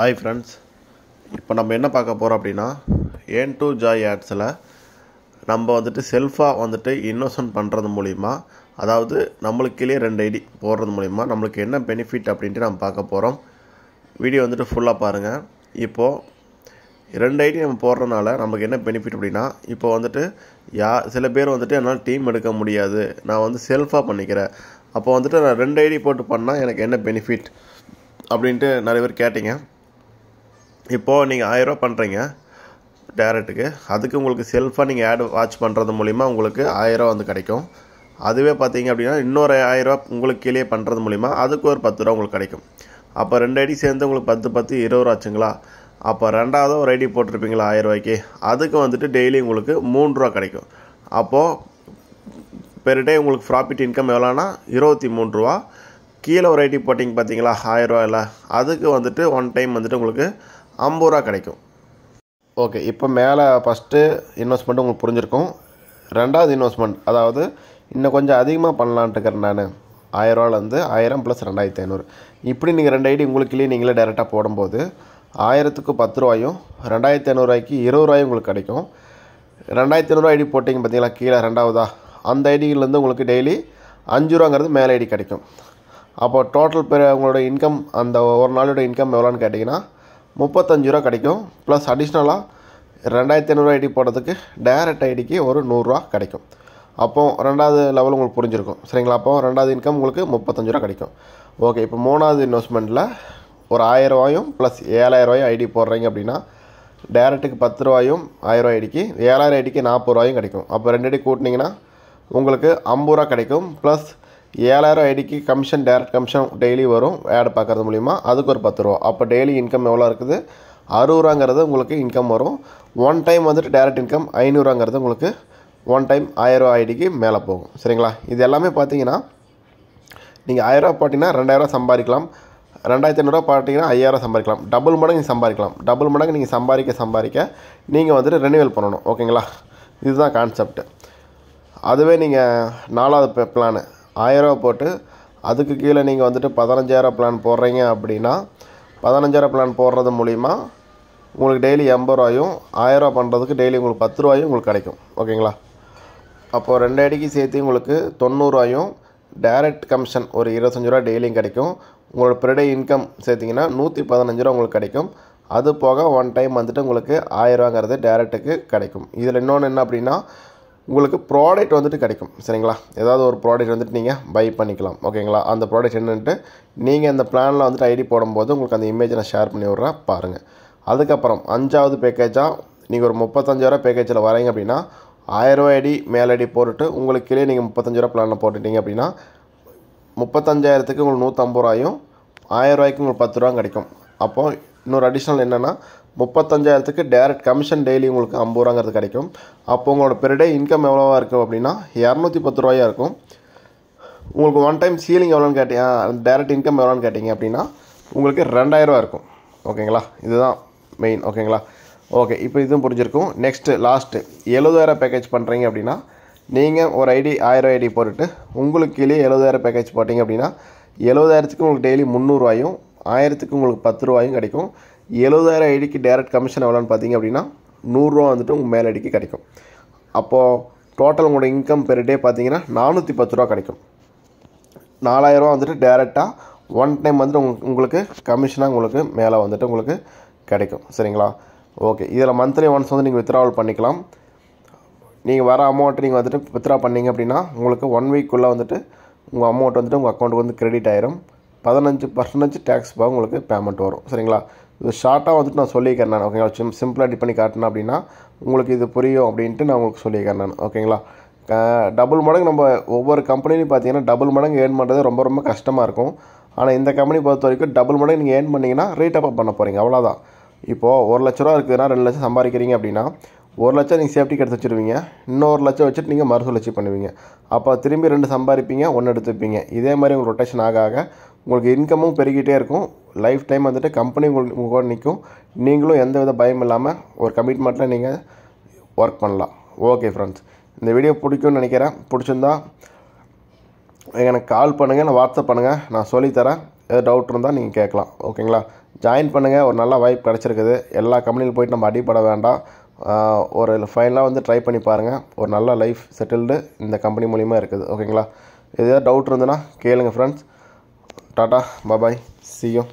hi friends இப்போ நம்ம என்ன பார்க்க போகிறோம் அப்படின்னா ஏன் டூ ஜாய் ஆட்ஸில் நம்ம வந்துட்டு செல்ஃபாக வந்துட்டு இன்னோசன்ட் பண்ணுறது மூலிமா அதாவது நம்மளுக்கிலே ரெண்டு ஐடி போடுறது மூலிமா நம்மளுக்கு என்ன பெனிஃபிட் அப்படின்ட்டு நம்ம பார்க்க போகிறோம் வீடியோ வந்துட்டு ஃபுல்லாக பாருங்கள் இப்போது ரெண்டு ஐடி நம்ம போடுறதுனால நமக்கு என்ன பெனிஃபிட் அப்படின்னா இப்போ வந்துட்டு யா சில பேர் வந்துட்டு என்னால் டீம் எடுக்க முடியாது நான் வந்து செல்ஃபாக பண்ணிக்கிறேன் அப்போ வந்துட்டு நான் ரெண்டு ஐடி போட்டு பண்ணால் எனக்கு என்ன பெனிஃபிட் அப்படின்ட்டு நிறைய பேர் கேட்டிங்க இப்போது நீங்கள் ஆயிரரூவா பண்ணுறீங்க டேரெக்டுக்கு அதுக்கு உங்களுக்கு செல்ஃபாக நீங்கள் ஆட் வாட்ச் பண்ணுறது மூலிமா உங்களுக்கு ஆயிரரூவா வந்து கிடைக்கும் அதுவே பார்த்தீங்க அப்படின்னா இன்னொரு ஆயிரரூவா உங்களுக்கு கீழே பண்ணுறது மூலிமா அதுக்கு ஒரு பத்து ரூபா உங்களுக்கு கிடைக்கும் அப்போ ரெண்டு ஐடி சேர்ந்து உங்களுக்கு பத்து பத்து இருபது ரூபா ஆச்சுங்களா அப்போ ரெண்டாவது ஒரு ஐடி போட்டிருப்பீங்களா ஆயிரரூவாய்க்கு அதுக்கு வந்துட்டு டெய்லி உங்களுக்கு மூணு ரூபா கிடைக்கும் அப்போது பெர் டே உங்களுக்கு ப்ராஃபிட் இன்கம் எவ்வளோனா இருபத்தி மூணு ரூபா கீழே ஒரு ஐடி போட்டிங்க பார்த்தீங்களா ஆயிரரூவா இல்லை அதுக்கு வந்துட்டு ஒன் டைம் வந்துட்டு உங்களுக்கு ஐம்பது ரூபா கிடைக்கும் ஓகே இப்போ மேலே ஃபஸ்ட்டு இன்வெஸ்ட்மெண்ட்டு உங்களுக்கு புரிஞ்சிருக்கும் ரெண்டாவது இன்வெஸ்ட்மெண்ட் அதாவது இன்னும் கொஞ்சம் அதிகமாக பண்ணலான்ட்டுக்கிறேன் நான் ஆயிரரூவாலேருந்து ஆயிரம் ப்ளஸ் ரெண்டாயிரத்தி ஐநூறு இப்படி நீங்கள் ரெண்டு ஐடி உங்களுக்குள்ளேயே நீங்களே டேரெக்டாக போடும்போது ஆயிரத்துக்கு பத்து ரூபாயும் ரெண்டாயிரத்தி ஐநூறுரூவாய்க்கு இருபது ரூபாயும் உங்களுக்கு கிடைக்கும் ரெண்டாயிரத்தி ஐநூறு ஐடி போட்டிங்க பார்த்தீங்களா கீழே ரெண்டாவதா அந்த ஐடியிலேருந்து உங்களுக்கு டெய்லி அஞ்சு ரூபாங்கிறது மேலே ஐடி கிடைக்கும் அப்போ டோட்டல் உங்களோட இன்கம் அந்த ஒரு நாளோட இன்கம் எவ்வளோன்னு கேட்டிங்கன்னா முப்பத்தஞ்சு ரூபா கிடைக்கும் ப்ளஸ் அடிஷ்னலாக ரெண்டாயிரத்தி ஐநூறுரூவா ஐடி போடுறதுக்கு டேரக்ட் ஐடிக்கு ஒரு நூறுரூவா கிடைக்கும் அப்போது ரெண்டாவது லெவல் உங்களுக்கு புரிஞ்சிருக்கும் சரிங்களா அப்போது ரெண்டாவது இன்கம் உங்களுக்கு முப்பத்தஞ்சு ரூபா கிடைக்கும் ஓகே இப்போ மூணாவது இன்வெஸ்ட்மெண்ட்டில் ஒரு ஆயிரரூவாயும் ப்ளஸ் ஏழாயிரரூவாயும் ஐடி போடுறீங்க அப்படின்னா டேரெக்ட்டுக்கு பத்து ரூபாயும் ஆயிரரூவா ஐடிக்கு ஏழாயிரம் ஐடிக்கு நாற்பது ரூபாயும் கிடைக்கும் அப்போ ரெண்டு அடி கூட்டினீங்கன்னா உங்களுக்கு ஐம்பது ரூபா கிடைக்கும் ப்ளஸ் ஏழாயிரம் ஐடிக்கு கமிஷன் டேரக்ட் கமிஷன் டெய்லி வரும் ஆட் பார்க்குறது மூலிமா அதுக்கு ஒரு பத்து ரூபா அப்போ டெய்லி இன்கம் எவ்வளோ இருக்குது அறுபதுரூவாங்கிறது உங்களுக்கு இன்கம் வரும் ஒன் டைம் வந்துட்டு டேரக்ட் இன்கம் ஐநூறுவாங்கிறது உங்களுக்கு ஒன் டைம் ஆயிரரூவா ஐடிக்கு மேலே போகும் சரிங்களா இது எல்லாமே பார்த்தீங்கன்னா நீங்கள் ஆயிரரூவா போட்டிங்கன்னா ரெண்டாயிரரூவா சம்பாதிக்கலாம் ரெண்டாயிரத்தி ஐநூறுரூவா பார்த்தீங்கன்னா ஐயாயிரம் சம்பாதிக்கலாம் டபுள் மடங்கு நீங்கள் சம்பாதிக்கலாம் டபுள் மடங்கு நீங்கள் சம்பாதிக்க சம்பாதிக்க நீங்கள் வந்துட்டு ரெனியூவல் பண்ணணும் ஓகேங்களா இதுதான் கான்செப்ட் அதுவே நீங்கள் நாலாவது பிளானு ஆயரூவா போட்டு அதுக்கு கீழே நீங்கள் வந்துட்டு பதினஞ்சாயிரம் பிளான் போடுறீங்க அப்படின்னா பதினஞ்சாயிரம் பிளான் போடுறது மூலிமா உங்களுக்கு டெய்லி எண்பது ரூபாயும் ஆயிரரூவா பண்ணுறதுக்கு டெய்லி உங்களுக்கு பத்து ரூபாயும் உங்களுக்கு கிடைக்கும் ஓகேங்களா அப்போது ரெண்டு அடிக்கு சேர்த்து உங்களுக்கு தொண்ணூறுவாயும் டைரக்ட் கமிஷன் ஒரு இருபத்தஞ்சி ரூபா டெய்லியும் கிடைக்கும் உங்களோட பெர்டே இன்கம் சேர்த்திங்கன்னா நூற்றி பதினஞ்சு ரூபா உங்களுக்கு கிடைக்கும் அது போக ஒன் டைம் வந்துட்டு உங்களுக்கு ஆயிரரூவாங்கிறது டேரெக்ட்டுக்கு கிடைக்கும் இதில் இன்னொன்று என்ன அப்படின்னா உங்களுக்கு ப்ராடக்ட் வந்துட்டு கிடைக்கும் சரிங்களா ஏதாவது ஒரு ப்ராடக்ட் வந்துட்டு நீங்கள் பை பண்ணிக்கலாம் ஓகேங்களா அந்த ப்ராடக்ட் என்னென்ட்டு நீங்கள் அந்த பிளானில் வந்துட்டு ஐடி போடும்போது உங்களுக்கு அந்த இமேஜை நான் ஷேர் பண்ணி விட்றேன் பாருங்கள் அதுக்கப்புறம் அஞ்சாவது பேக்கேஜாக நீங்கள் ஒரு முப்பத்தஞ்சாயிரம் பேக்கேஜில் வரீங்க அப்படின்னா ஆயிரரூவா ஐடி அடி ஐடி போட்டுட்டு கீழே நீங்கள் முப்பத்தஞ்சாயிரம் பிளானில் போட்டுட்டீங்க அப்படின்னா முப்பத்தஞ்சாயிரத்துக்கு உங்களுக்கு நூற்றம்பது ரூபாயும் ரூபாய்க்கு உங்களுக்கு பத்து ரூபா கிடைக்கும் அப்போது இன்னொரு அடிஷ்னல் என்னென்னா முப்பத்தஞ்சாயிரத்துக்கு டேரெக்ட் கமிஷன் டெய்லி உங்களுக்கு ஐம்பது ரூபாங்கிறது கிடைக்கும் அப்போ உங்களோட பெர் டே இன்கம் எவ்வளோவா இருக்கும் அப்படின்னா இரநூத்தி பத்து ரூபாயாக இருக்கும் உங்களுக்கு ஒன் டைம் சீலிங் எவ்வளோன்னு கேட்டீங்க டேரெக்ட் இன்கம் எவ்வளோன்னு கேட்டிங்க அப்படின்னா உங்களுக்கு ரெண்டாயிரரூவா இருக்கும் ஓகேங்களா இதுதான் மெயின் ஓகேங்களா ஓகே இப்போ இதுவும் புரிஞ்சிருக்கும் நெக்ஸ்ட்டு லாஸ்ட்டு எழுபதாயிரம் பேக்கேஜ் பண்ணுறீங்க அப்படின்னா நீங்கள் ஒரு ஐடி ஆயிரம் ஐடி போட்டுட்டு உங்களுக்கு கீழே எழுபதாயிரம் பேக்கேஜ் போட்டிங்க அப்படின்னா எழுபதாயிரத்துக்கு உங்களுக்கு டெய்லி முந்நூறுவாயும் ஆயிரத்துக்கு உங்களுக்கு பத்து ரூபாயும் கிடைக்கும் எழுபதாயிரம் ஐடிக்கு டேரக்ட் கமிஷன் எவ்வளோன்னு பார்த்தீங்க அப்படின்னா நூறுரூவா வந்துட்டு உங்கள் மேல் ஐடிக்கு கிடைக்கும் அப்போது டோட்டல் உங்களோட இன்கம் பெர் டே பார்த்தீங்கன்னா நானூற்றி பத்து ரூபா கிடைக்கும் நாலாயிரரூவா வந்துட்டு டேரெக்டாக ஒன் டைம் வந்துட்டு உங்க உங்களுக்கு கமிஷனாக உங்களுக்கு மேலே வந்துட்டு உங்களுக்கு கிடைக்கும் சரிங்களா ஓகே இதில் மந்த்லி ஒன்ஸ் வந்து நீங்கள் வித்ராவல் பண்ணிக்கலாம் நீங்கள் வர அமௌண்ட்டு நீங்கள் வந்துட்டு வித்ரா பண்ணிங்க அப்படின்னா உங்களுக்கு ஒன் வீக்குள்ளே வந்துட்டு உங்கள் அமௌண்ட் வந்துட்டு உங்கள் அக்கௌண்ட்டுக்கு வந்து கிரெடிட் ஆயிரும் பதினஞ்சு பர்சன்டேஜ் டேக்ஸ் உங்களுக்கு பேமெண்ட் வரும் சரிங்களா இது ஷார்ட்டாக வந்துட்டு நான் சொல்லியிருக்கேன் நான் ஓகேங்களா சிம் சிம்பிளாக டிப் பண்ணி காட்டினேன் அப்படின்னா உங்களுக்கு இது புரியும் அப்படின்ட்டு நான் உங்களுக்கு சொல்லியிருக்கேன் நான் ஓகேங்களா டபுள் மடங்கு நம்ம ஒவ்வொரு கம்பெனிலையும் பார்த்தீங்கன்னா டபுள் மடங்கு ஏர்ன் பண்ணுறது ரொம்ப ரொம்ப கஷ்டமாக இருக்கும் ஆனால் இந்த கம்பெனி பொறுத்த வரைக்கும் டபுள் மடங்கு நீங்கள் ஏர்ன் பண்ணிங்கன்னா ரேட் பண்ண போகிறீங்க அவ்வளோதான் இப்போது ஒரு லட்ச ரூபா இருக்குதுன்னா ரெண்டு லட்சம் சம்பாதிக்கிறீங்க அப்படின்னா ஒரு லட்சம் நீங்கள் சேஃப்டிக்கு எடுத்து வச்சுருவீங்க இன்னொரு லட்சம் வச்சுட்டு நீங்கள் மறுசுழற்சி பண்ணுவீங்க அப்போ திரும்பி ரெண்டு சம்பாதிப்பீங்க ஒன்று எடுத்துப்பீங்க இதே மாதிரி உங்கள் ரொட்டேஷன் ஆக ஆக உங்களுக்கு இன்கமும் பெருகிட்டே இருக்கும் லைஃப் டைம் வந்துட்டு கம்பெனி உங்களுக்கு உங்களோட நிற்கும் நீங்களும் எந்த வித பயம் இல்லாமல் ஒரு கமிட்மெண்ட்டில் நீங்கள் ஒர்க் பண்ணலாம் ஓகே ஃப்ரெண்ட்ஸ் இந்த வீடியோ பிடிக்கும்னு நினைக்கிறேன் பிடிச்சிருந்தா எனக்கு கால் பண்ணுங்கள் நான் வாட்ஸ்அப் பண்ணுங்கள் நான் சொல்லித்தரேன் ஏதாவது டவுட் இருந்தால் நீங்கள் கேட்கலாம் ஓகேங்களா ஜாயின் பண்ணுங்கள் ஒரு நல்ல வாய்ப்பு கிடச்சிருக்குது எல்லா கம்பெனியில் போய்ட்டு நம்ம அடிப்பட வேண்டாம் ஒரு ஃபைனலாக வந்து ட்ரை பண்ணி பாருங்கள் ஒரு நல்ல லைஃப் செட்டில்டு இந்த கம்பெனி மூலிமா இருக்குது ஓகேங்களா எதாவது டவுட் இருந்ததுன்னா கேளுங்கள் ஃப்ரெண்ட்ஸ் டாட்டா பபாய் சியோ